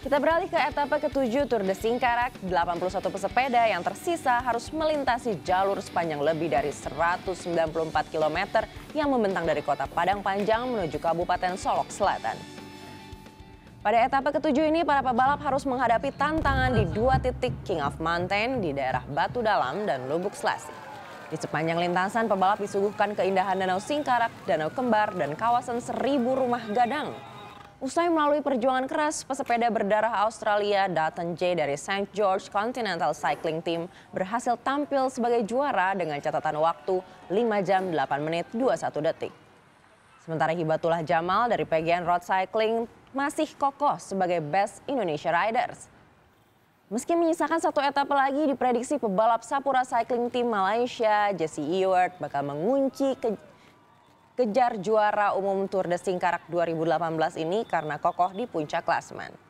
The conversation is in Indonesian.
Kita beralih ke etapa ketujuh Tour de Singkarak. 81 pesepeda yang tersisa harus melintasi jalur sepanjang lebih dari 194 km yang membentang dari kota Padang Panjang menuju Kabupaten Solok Selatan. Pada etapa ketujuh ini, para pebalap harus menghadapi tantangan di dua titik King of Mountain di daerah Batu Dalam dan Lubuk Selasi. Di sepanjang lintasan, pebalap disuguhkan keindahan Danau Singkarak, Danau Kembar, dan kawasan seribu rumah gadang. Usai melalui perjuangan keras, pesepeda berdarah Australia Dalton J dari St. George Continental Cycling Team berhasil tampil sebagai juara dengan catatan waktu 5 jam 8 menit 21 detik. Sementara Hibatullah Jamal dari PGN Road Cycling masih kokoh sebagai Best Indonesia Riders. Meski menyisakan satu etape lagi, diprediksi pebalap Sapura Cycling Team Malaysia, Jesse Ewart, bakal mengunci ke kejar juara umum Tour de Singkarak 2018 ini karena kokoh di puncak klasemen.